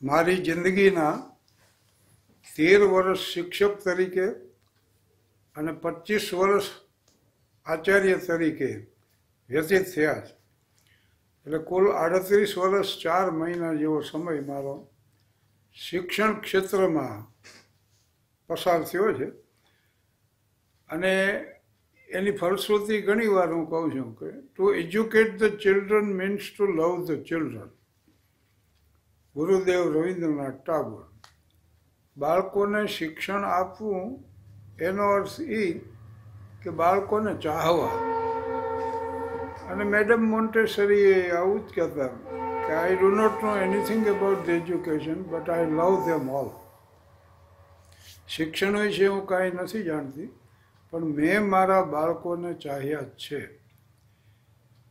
મારી જિંદગીના તેર વર્ષ શિક્ષક તરીકે અને પચીસ વર્ષ આચાર્ય તરીકે વ્યતીત થયા છે એટલે કુલ આડત્રીસ વર્ષ ચાર મહિના જેવો સમય મારો શિક્ષણ ક્ષેત્રમાં પસાર થયો છે અને એની ફલશ્રુતિ ઘણી વાર હું કહું છું કે to educate the children means to love the children Gurudev Rabindranath Tagore બાળકોને શિક્ષણ આપવું એનો અર્થ એ કે બાળકોને ચાહવા અને મેડમ એ આવું જ કહેતા કે I do not know anything about the education but I love them all શિક્ષણ વિશે હું કાંઈ નથી જાણતી પણ મેં મારા બાળકોને ચાહ્યા જ છે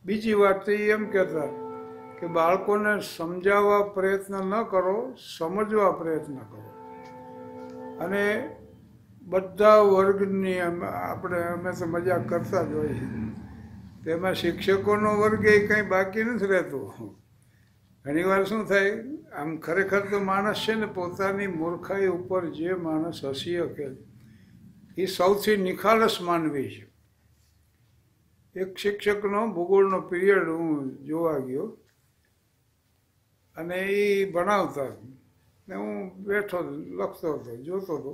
બીજી વાત તો એમ કહેતા કે બાળકોને સમજાવવા પ્રયત્ન ન કરો સમજવા પ્રયત્ન કરો અને બધા વર્ગની આપણે અમે તો મજાક કરતા જ હોઈએ તેમાં શિક્ષકોનો વર્ગ એ કંઈ બાકી નથી રહેતો ઘણીવાર શું થાય આમ ખરેખર તો માણસ છે ને પોતાની મૂર્ખાઈ ઉપર જે માણસ હસી શકે એ સૌથી નિખાલસ માનવી છે એક શિક્ષકનો ભૂગોળનો પિરિયડ હું જોવા ગયો અને એ બનાવતા ને હું બેઠો લખતો હતો જોતો હતો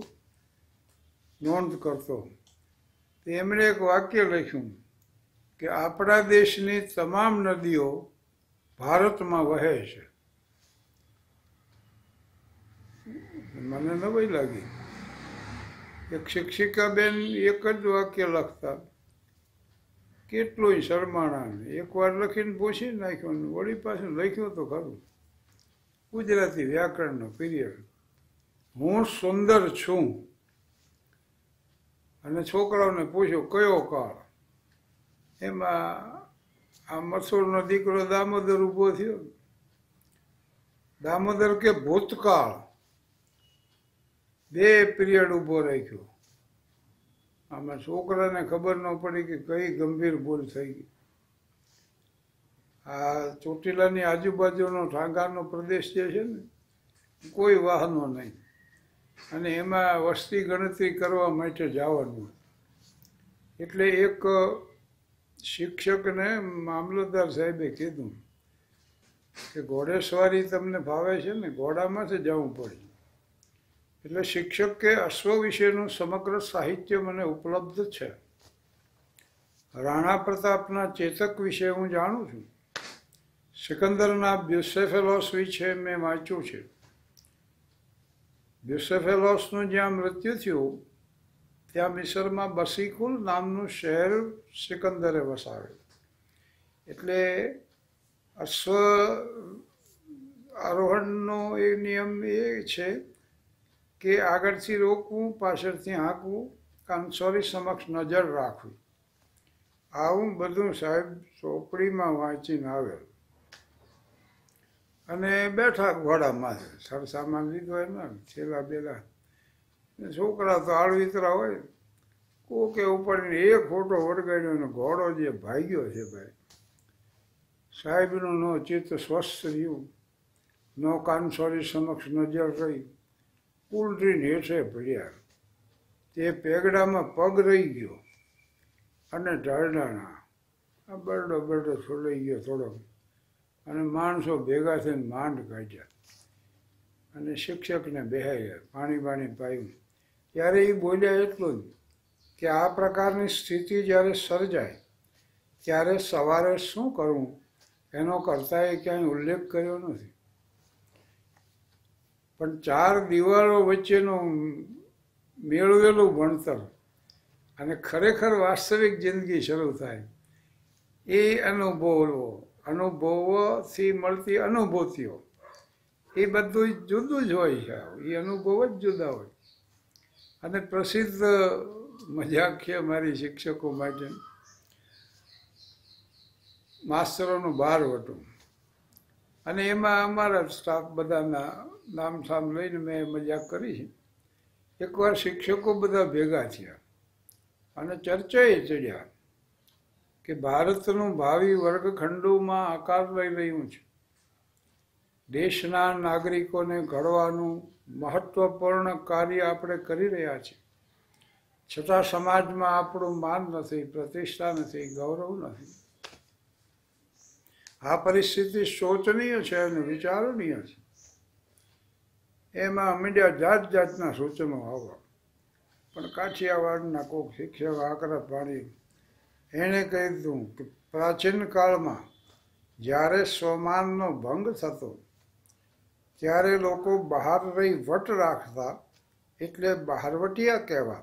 નોંધ કરતો એમણે એક વાક્ય લખ્યું કે આપણા દેશની તમામ નદીઓ ભારતમાં વહે છે મને નવાઈ લાગી એક શિક્ષિકાબેન એક જ વાક્ય લખતા કેટલું શરમાણા એકવાર લખીને પૂછી નાખ્યું વળી પાછું લખ્યું તો ખરું ગુજરાતી વ્યાકરણનો પિરિયડ હું સુંદર છું અને છોકરાઓને પૂછ્યું કયો કાળ એમાં આ મસૂરનો દીકરો દામોદર ઊભો થયો દામોદર કે ભૂતકાળ બે પિરિયડ ઊભો રાખ્યો આમાં છોકરાને ખબર ન પડી કે કઈ ગંભીર ભૂલ થઈ ગઈ આ ચોટીલાની આજુબાજુનો ઢાંગાનો પ્રદેશ જે છે ને કોઈ વાહનો નહીં અને એમાં વસ્તી ગણતરી કરવા માટે જવાનું એટલે એક શિક્ષકને મામલતદાર સાહેબે કીધું કે ઘોડેસવારી તમને ભાવે છે ને ઘોડામાં જ જવું પડે એટલે શિક્ષક કે અશ્વ વિશેનું સમગ્ર સાહિત્ય મને ઉપલબ્ધ છે રાણા પ્રતાપના ચેતક વિશે હું જાણું છું સિકંદરના બ્યુસેફેલોસવી છે મેં વાંચ્યું છે બ્યુસેફેલોસનું જ્યાં મૃત્યુ થયું ત્યાં મિસરમાં બસીકુલ નામનું શહેર સિકંદરે વસાવ્યું એટલે અશ્વ આરોહણનો એ નિયમ એ છે કે આગળથી રોકવું પાછળથી હાંકવું કાંસોરી સમક્ષ નજર રાખવી આવું બધું સાહેબ ચોપડીમાં વાંચીને આવેલું અને બેઠા ઘોડામાં સરસામાં એમાં છેલ્લા બેલા છોકરા તો આળવિતરા હોય કોકે ઉપરને એક ખોટો વળગાડ્યો અને ઘોડો જે ભાગ્યો છે ભાઈ સાહેબનું નો ચિત્ત સ્વસ્થ રહ્યું નો કાનસોરી સમક્ષ નજર રહી કુલડ્રીન હેઠે પડ્યા તે પેગડામાં પગ રહી ગયો અને ઢાળડાણા આ બરડો બરડો છોડાઈ ગયો થોડોક અને માણસો ભેગા થઈને માંડ કાઢ્યા અને શિક્ષકને બેહાડ્યા પાણી બાણી પાયું ત્યારે એ બોલ્યા એટલું જ કે આ પ્રકારની સ્થિતિ જ્યારે સર્જાય ત્યારે સવારે શું કરવું એનો કરતાં એ ક્યાંય ઉલ્લેખ કર્યો નથી પણ ચાર દિવાળો વચ્ચેનું મેળવેલું ભણતર અને ખરેખર વાસ્તવિક જિંદગી શરૂ થાય એ અનુભવ અનુભવોથી મળતી અનુભૂતિઓ એ બધું જુદું જ હોય છે એ અનુભવ જ જુદા હોય અને પ્રસિદ્ધ મજાક છે મારી શિક્ષકો માટે માસ્તરોનું બહાર હતું અને એમાં અમારા સ્ટાફ બધાના નામ સામ લઈને મેં મજાક કરી છે એકવાર શિક્ષકો બધા ભેગા થયા અને ચર્ચાએ ચડ્યા કે ભારતનું ભાવિ વર્ગખંડોમાં આકાર લઈ રહ્યું છે દેશના નાગરિકોને ઘડવાનું મહત્વપૂર્ણ કાર્ય આપણે કરી રહ્યા છીએ છતાં સમાજમાં આપણું માન નથી પ્રતિષ્ઠા નથી ગૌરવ નથી આ પરિસ્થિતિ શોચનીય છે અને વિચારણીય છે એમાં મીડિયા જાત જાતના સૂચનો આવવા પણ કાઠિયાવાડના કોઈક શિક્ષક આકરા પાણી એણે કહી કીધું કે પ્રાચીન કાળમાં જ્યારે સોમાનનો ભંગ થતો ત્યારે લોકો બહાર રહી વટ રાખતા એટલે બહારવટિયા કહેવા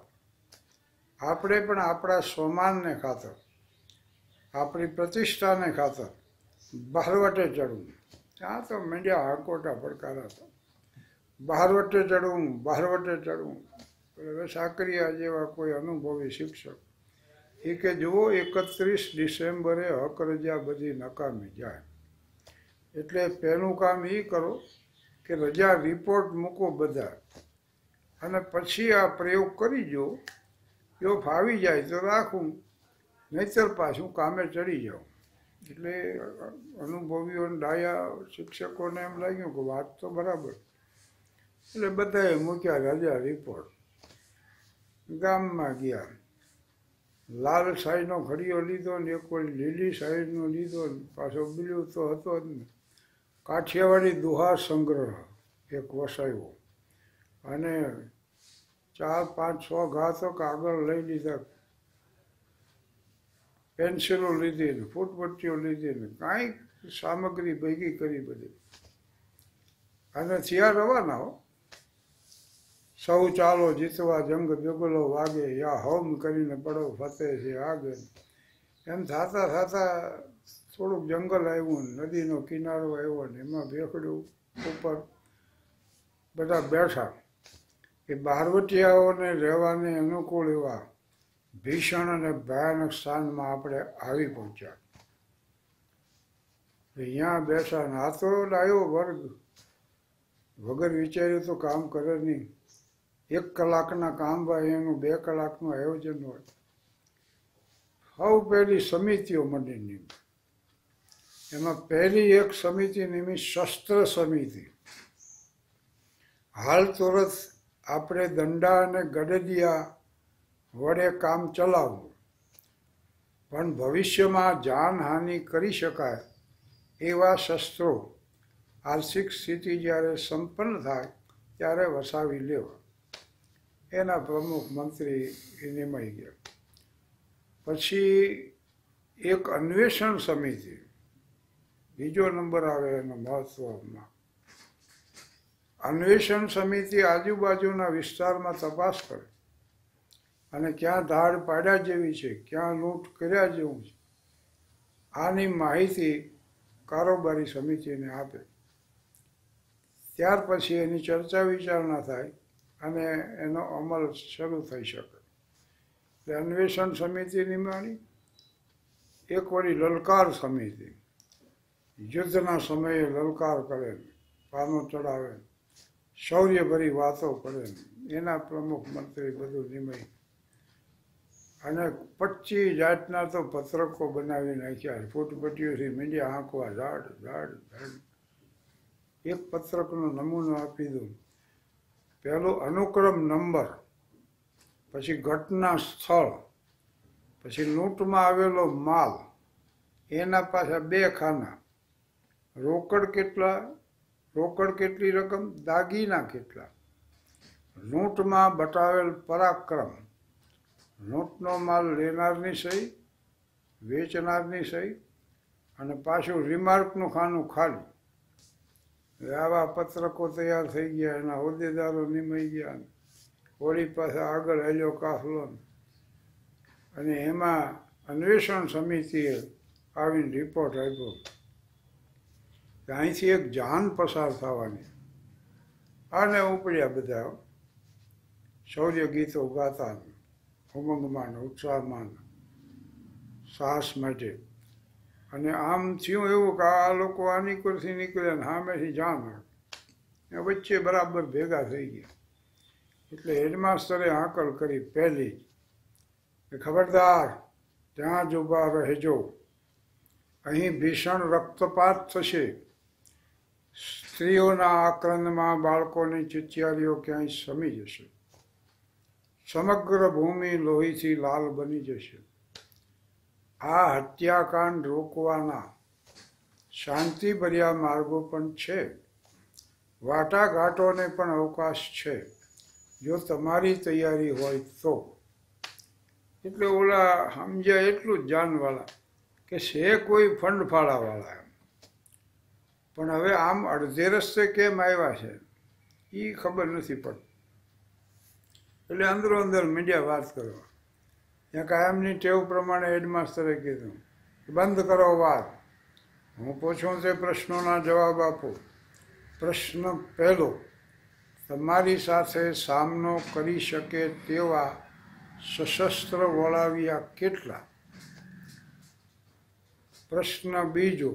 આપણે પણ આપણા સોમાનને ખાતર આપણી પ્રતિષ્ઠાને ખાતર બહારવટે ચડવું ત્યાં તો મીડિયા હાકોટા પડકાર હતા બહારવટે ચડવું બહારવટે ચડવું હવે સાકરિયા જેવા કોઈ અનુભવી શિક્ષક એ કે જુઓ એકત્રીસ ડિસેમ્બરે હક રજા બધી નકામી જાય એટલે પહેલું કામ એ કરો કે રજા રિપોર્ટ મૂકો બધા અને પછી આ પ્રયોગ કરી જો જો ફાવી જાય તો રાખું નહીતર પાછું કામે ચડી જાઉં એટલે અનુભવીઓ ડાયા શિક્ષકોને એમ લાગ્યું કે વાત તો બરાબર એટલે બધાએ મૂક્યા રાજા રિપોર્ટ ગામમાં ગયા લાલ સાઈઝનો ઘડીઓ લીધો ને એક કોઈ લીલી સાઈઝનો લીધો ને પાછો બીલું તો હતો જ ને કાઠિયાવાડી દુહા સંગ્રહ એક વસાયો અને ચાર પાંચ છ ઘાતક આગળ લઈ લીધા પેન્સિલો લીધી ને ફૂટપટ્ટીઓ લીધી ને કાંઈક સામગ્રી ભેગી કરી બધી અને થિયા રવાના હો સૌ ચાલો જીતવા જંગ જુગલો વાગે યા હોમ કરીને પડો ફતે છે આગે એમ થતા થતા થોડુંક જંગલ આવ્યું નદીનો કિનારો આવ્યો ને એમાં બેસડ્યું ઉપર બધા બેઠા એ બહારવટિયાઓને રહેવાને અનુકૂળ એવા ભીષણ અને ભયાનક સ્થાનમાં આપણે આવી પહોંચ્યા અહીંયા બેઠા નાતો લાયો વર્ગ વગર વિચાર્યું તો કામ કરે નહીં એક કલાકના કામ હોય એનું બે કલાકનું આયોજન હોય સૌ પહેલી સમિતિઓ મંડી નિમિત્ત એમાં પહેલી એક સમિતિ નિમિત્ત શસ્ત્ર સમિતિ હાલ તોરત આપણે દંડા અને ગડદિયા વડે કામ ચલાવવું પણ ભવિષ્યમાં જાનહાનિ કરી શકાય એવા શસ્ત્રો આર્થિક સ્થિતિ જ્યારે સંપન્ન થાય ત્યારે વસાવી લેવા એના પ્રમુખ મંત્રી એને નિમાઈ ગયા પછી એક અન્વેષણ સમિતિ બીજો નંબર આવે એનો મહત્વમાં અન્વેષણ સમિતિ આજુબાજુના વિસ્તારમાં તપાસ કરે અને ક્યાં ધાડ પાડ્યા જેવી છે ક્યાં લૂંટ કર્યા જેવું છે આની માહિતી કારોબારી સમિતિને આપે ત્યાર પછી એની ચર્ચા વિચારણા થાય અને એનો અમલ શરૂ થઈ શકે એટલે અન્વેષણ સમિતિ નિમાણી એક વળી લલકાર સમિતિ યુદ્ધના સમયે લલકાર કરે પાનો ચડાવે શૌર્યભરી વાતો કરે એના પ્રમુખ મંત્રી બધું નિમય અને પચીસ જાતના તો પત્રકો બનાવી નાખ્યા ફૂટપટ્ટીઓથી મીડિયા આંકવા ઝાડ ઝાડ ઝાડ એક પત્રકનો નમૂનો આપી દઉં પહેલો અનુક્રમ નંબર પછી ઘટના સ્થળ પછી લૂંટમાં આવેલો માલ એના પાછા બે ખાના રોકડ કેટલા રોકડ કેટલી રકમ દાગીના કેટલા લૂંટમાં બતાવેલ પરાક્રમ લૂંટનો માલ લેનારની સહી વેચનારની સહી અને પાછું રિમાર્કનું ખાનું ખાલી આવા પત્રકો તૈયાર થઈ ગયા એના હોદ્દેદારો નિમાઈ ગયા હોળી પાસે આગળ હેલ્યો કાફલો અને એમાં અન્વેષણ સમિતિએ આવીને રિપોર્ટ આપ્યો કે અહીંથી એક જાન પસાર થવાની આને ઉપડ્યા બધા શૌર્ય ગીતો ગાતા ઉમંગમાં ઉત્સાહમાં સાહસ માટે અને આમ થયું એવું કે આ લોકો આની કુરસી નીકળ્યા અને સામેથી જામ એ વચ્ચે બરાબર ભેગા થઈ ગયા એટલે હેડમાસ્ટરે હાંકલ કરી પહેલી કે ખબરદાર ત્યાં જ ઊભા રહેજો અહીં ભીષણ રક્તપાત થશે સ્ત્રીઓના આક્રંદમાં બાળકોની ચિચિયારીઓ ક્યાંય સમી જશે સમગ્ર ભૂમિ લોહીથી લાલ બની જશે આ હત્યાકાંડ રોકવાના શાંતિભર્યા માર્ગો પણ છે વાટાઘાટોને પણ અવકાશ છે જો તમારી તૈયારી હોય તો એટલે ઓલા સમજ્યા એટલું જ જાનવાળા કે છે કોઈ ફંડ ફાળાવાળા એમ પણ હવે આમ અડધે રસ્તે કેમ આવ્યા છે એ ખબર નથી પડતી એટલે અંદરો અંદર મીડિયા વાત કરવા ત્યાં કાયમની ટેવ પ્રમાણે હેડમાસ્ટરે કીધું બંધ કરો વાત હું પૂછું તે પ્રશ્નોના જવાબ આપો પ્રશ્ન પહેલો તમારી સાથે સામનો કરી શકે તેવા સશસ્ત્ર વળાવ્યા કેટલા પ્રશ્ન બીજો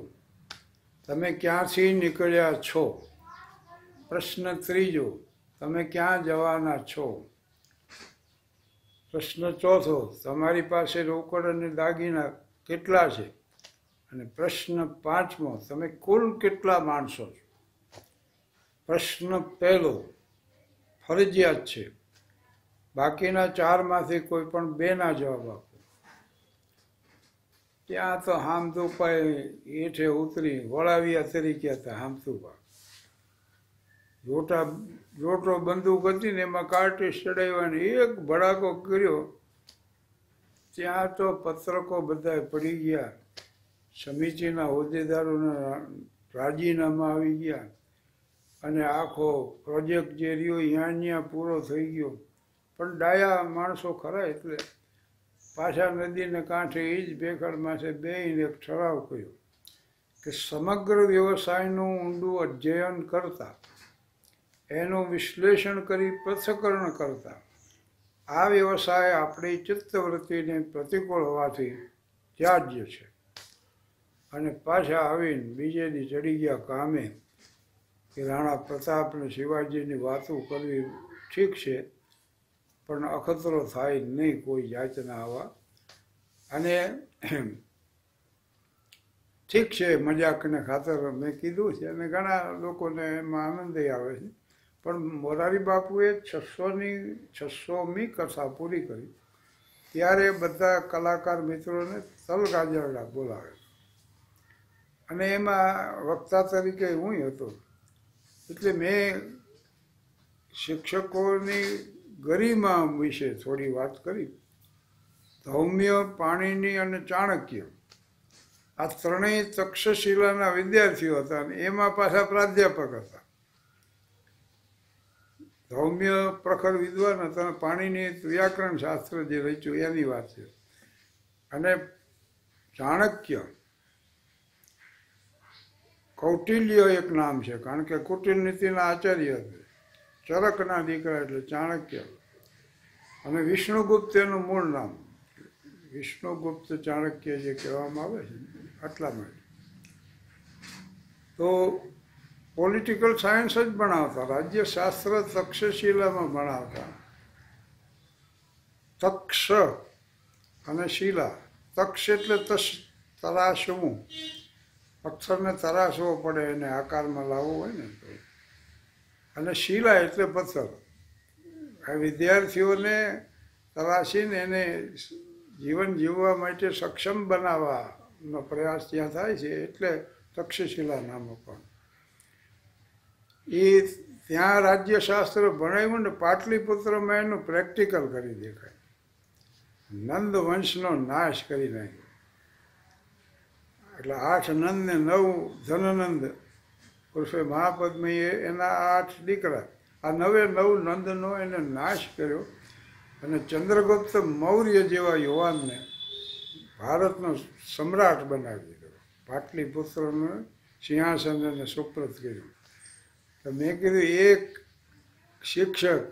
તમે ક્યાંથી નીકળ્યા છો પ્રશ્ન ત્રીજો તમે ક્યાં જવાના છો પ્રશ્ન ચોથો તમારી પાસે રોકડ અને દાગીના કેટલા છે અને પ્રશ્ન પાંચમો તમે કુલ કેટલા માણસો છો પ્રશ્ન પહેલો ફરજિયાત છે બાકીના ચારમાંથી કોઈ પણ બેના જવાબ આપો ત્યાં તો હામતું પાય હેઠે ઉતરી વળાવ્યા તરીકે હતા હામતું રોટા રોટો બંદૂક હતી ને એમાં કાર્ટિસ ચડાવવાની એક ભડાકો કર્યો ત્યાં તો પત્રકો બધા પડી ગયા સમિતિના હોદ્દેદારોના રાજીનામા આવી ગયા અને આખો પ્રોજેક્ટ જે રહ્યો ત્યાં ત્યાં પૂરો થઈ ગયો પણ ડાયા માણસો ખરા એટલે પાછા નદીને કાંઠે એ જ ભેખડ માથે બેહીને એક ઠરાવ કર્યો કે સમગ્ર વ્યવસાયનું ઊંડું અધ્યયન કરતા એનું વિશ્લેષણ કરી પૃથ્થકરણ કરતા આ વ્યવસાય આપણી ચિત્તવૃત્તિને પ્રતિકૂળ હોવાથી ત્યાજ્ય છે અને પાછા આવીને બીજેની ચડી ગયા કામે કે રાણા પ્રતાપ અને શિવાજીની વાતો કરવી ઠીક છે પણ અખતરો થાય નહીં કોઈ જાતના આવા અને ઠીક છે મજાકને ખાતર મેં કીધું છે અને ઘણા લોકોને એમાં આનંદ આવે છે પણ મોરારી બાપુએ છસોની છસોમી કથા પૂરી કરી ત્યારે બધા કલાકાર મિત્રોને તલગાજરડા બોલાવે અને એમાં વક્તા તરીકે હું હતો એટલે મેં શિક્ષકોની ગરિમા વિશે થોડી વાત કરી ધૌમ્ય પાણીની અને ચાણક્ય આ ત્રણેય તક્ષશિલાના વિદ્યાર્થીઓ હતા અને એમાં પાછા પ્રાધ્યાપક હતા સૌમ્ય પ્રખર વિદ્વાન હતા પાણીની વ્યાકરણ શાસ્ત્ર જે રચ્યું એની વાત છે અને ચાણક્ય કૌટિલ્ય એક નામ છે કારણ કે કુટિલ નીતિના આચાર્ય હતા ચરકના દીકરા એટલે ચાણક્ય અને વિષ્ણુગુપ્ત એનું મૂળ નામ વિષ્ણુગુપ્ત ચાણક્ય જે કહેવામાં આવે છે આટલા માટે તો પોલિટિકલ સાયન્સ જ ભણાવતા રાજ્યશાસ્ત્ર તક્ષશિલામાં ભણાવતા તક્ષ અને શિલા તક્ષ એટલે તસ તરાશવું પથ્થરને તરાશવો પડે એને આકારમાં લાવવો હોય ને તો અને શિલા એટલે પથ્થર આ વિદ્યાર્થીઓને તરાશીને એને જીવન જીવવા માટે સક્ષમ બનાવવાનો પ્રયાસ ત્યાં થાય છે એટલે તક્ષશિલા નામ પણ એ ત્યાં રાજ્યશાસ્ત્ર ભણાવ્યું ને પાટલીપુત્રમાં એનું પ્રેક્ટિકલ કરી દેખાય નંદ વંશનો નાશ કરી નાખ્યો એટલે આઠ નંદ ને નવ ધનનંદ પુરુષે મહાપદ્મએ એના આઠ દીકરા આ નવે નવ નંદનો એને નાશ કર્યો અને ચંદ્રગુપ્ત મૌર્ય જેવા યુવાનને ભારતનો સમ્રાટ બનાવી દીધો પાટલીપુત્રનું સિંહાસન અને સુપ્રત કર્યું તો મેં કીધું એક શિક્ષક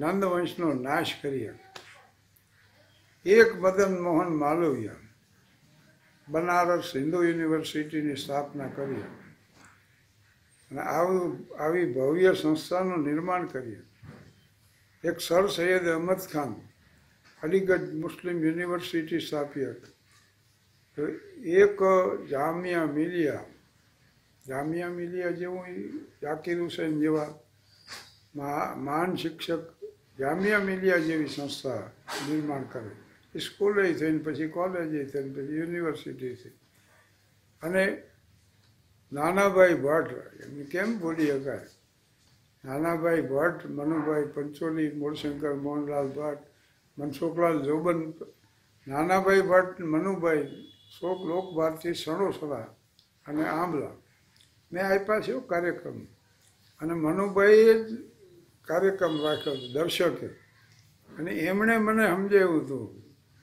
નંદવંશનો નાશ કરી એક મદન મોહન માલવિયા બનારસ હિન્દુ યુનિવર્સિટીની સ્થાપના કરી અને આવું આવી ભવ્ય સંસ્થાનું નિર્માણ કરીએ એક sir Syed Ahmad Khan Aligarh Muslim university સ્થાપી હતી એક જામિયા મિલિયા જામિયા મિલિયા જેવું ઝાકીર હુસૈન જેવા મહાન શિક્ષક જામિયા મિલિયા જેવી સંસ્થા નિર્માણ કરે સ્કૂલે થઈને પછી કોલેજે થઈને પછી યુનિવર્સિટી થઈ અને નાનાભાઈ ભટ્ટ એમને કેમ બોલી શકાય નાનાભાઈ ભટ્ટ મનુભાઈ પંચોલી મૂળશંકર મોહનલાલ ભટ્ટ મનસુખલાલ જોબન નાનાભાઈ ભટ્ટ મનુભાઈ શોક લોકભાતથી સણોસરા અને આંબલા મેં આપ્યા છે કાર્યક્રમ અને મનુભાઈએ જ કાર્યક્રમ રાખ્યો હતો દર્શકે અને એમણે મને સમજાવ્યું હતું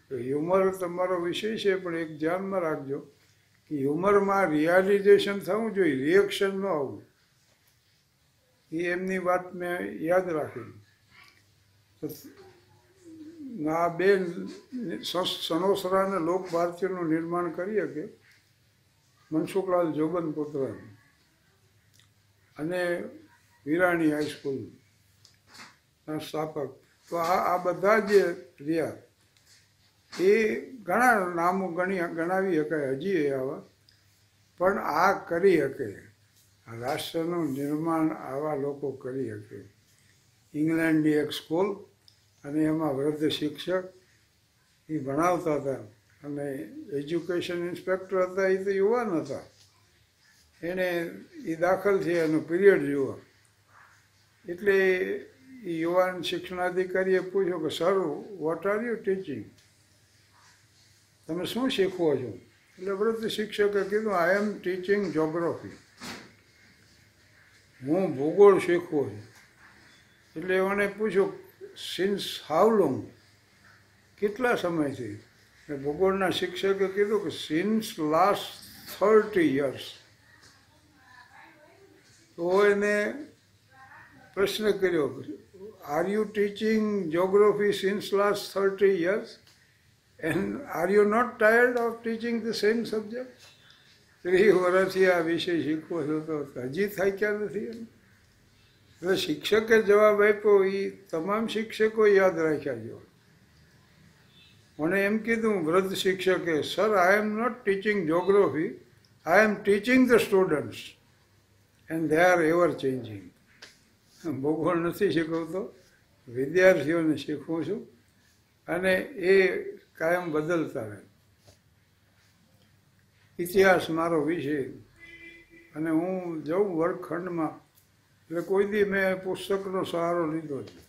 કે હ્યુમર તમારો વિષય છે પણ એક ધ્યાનમાં રાખજો કે હ્યુમરમાં રિયાલિઝેશન થવું જોઈએ રિએક્શન ન આવવું એ એમની વાત મેં યાદ રાખી આ બે સનોસરા અને લોક ભારતીયનું નિર્માણ કરી શકે મનસુખલાલ જોગન પુત્ર અને વિરાણી હાઈસ્કૂલના સ્થાપક તો આ આ બધા જે રહ્યા એ ઘણા નામો ગણી ગણાવી શકાય હજી એ આવા પણ આ કરી શકે રાષ્ટ્રનું નિર્માણ આવા લોકો કરી શકે ઇંગ્લેન્ડની એક સ્કૂલ અને એમાં વૃદ્ધ શિક્ષક એ ભણાવતા હતા અને એજ્યુકેશન ઇન્સ્પેક્ટર હતા એ તો યુવાન હતા એને એ દાખલ છે એનું પિરિયડ જુઓ એટલે એ યુવાન શિક્ષણાધિકારીએ પૂછ્યું કે sir what are you teaching તમે શું શીખવો છો એટલે વ્રત શિક્ષકે કીધું આઈ એમ ટીચિંગ જોગ્રાફી હું ભૂગોળ શીખવો છું એટલે એમને પૂછ્યું સિન્સ હાઉ લોંગ કેટલા સમયથી ભૂગોળના શિક્ષકે કીધું કે સિન્સ લાસ્ટ થર્ટી યર્સ તો એને પ્રશ્ન કર્યો are you teaching geography since last thirty years and are you not tired of teaching the same subject ત્રીસ વર્ષથી આ વિષય શીખવો છો તો હજી થાક્યા નથી એમ એટલે શિક્ષકે જવાબ આપ્યો એ તમામ શિક્ષકો યાદ રાખ્યા જો મને એમ કીધું વૃદ્ધ શિક્ષકે sir I am not teaching geography I am teaching the students and they are ever changing ભૂગોળ નથી શીખવતો વિદ્યાર્થીઓને શીખવું છું અને એ કાયમ બદલતા રહે ઇતિહાસ મારો વિષય અને હું જઉં વર્ગખંડમાં એટલે કોઈ દી મેં પુસ્તકનો સહારો લીધો છે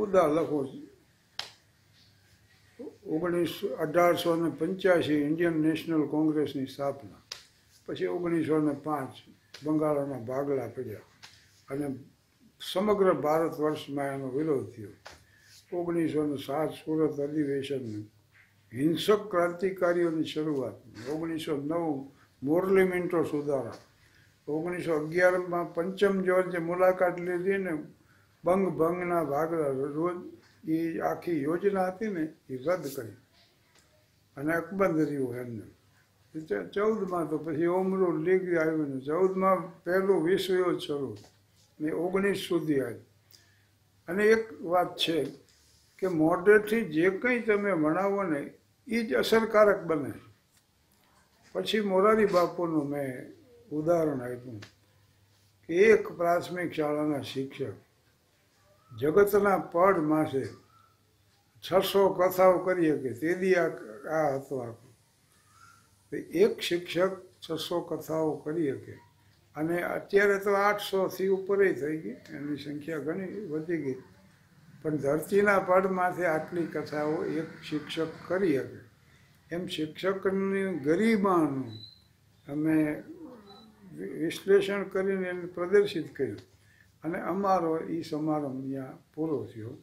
મુદ્દા લખો છું ઓગણીસો અઢારસો ને પંચ્યાસી ઇન્ડિયન નેશનલ કોંગ્રેસની સ્થાપના પછી ઓગણીસો ને પાંચ બંગાળમાં ભાગલા પડ્યા અને સમગ્ર ભારત વર્ષમાં એનો વિરોધ થયો ઓગણીસો ને સાત સુરત અધિવેશન હિંસક ક્રાંતિકારીઓની શરૂઆત ઓગણીસો નવ મોરલી મિન્ટો સુધારા ઓગણીસો અગિયારમાં પંચમ જ્યોર્જે મુલાકાત લીધી ને બંગ ભંગના ભાગલા રોજ એ આખી યોજના હતી ને એ રદ કરી અને અકબંધ રહ્યું એમને ચૌદમાં તો પછી ઓમરો લીગ આવ્યું ને ચૌદમાં પહેલું વિશ્વયુદ્ધ શરૂ ને ઓગણીસ સુધી આવ્યું અને એક વાત છે કે મોઢેથી જે કંઈ તમે ભણાવો ને એ જ અસરકારક બને પછી મોરારી બાપુનું મેં ઉદાહરણ આપ્યું કે એક પ્રાથમિક શાળાના શિક્ષક જગતના પડ માસે છસો કથાઓ કરી શકે તેથી આ હતો આખું એક શિક્ષક છસો કથાઓ કરી શકે અને અત્યારે તો આઠસોથી ઉપર થઈ ગઈ એની સંખ્યા ઘણી વધી ગઈ પણ ધરતીના પડમાંથી આટલી કથાઓ એક શિક્ષક કરી શકે એમ શિક્ષકની ગરિમાનું અમે વિશ્લેષણ કરીને એને પ્રદર્શિત કર્યું અને અમારો એ સમારંભ ત્યાં પૂરો થયો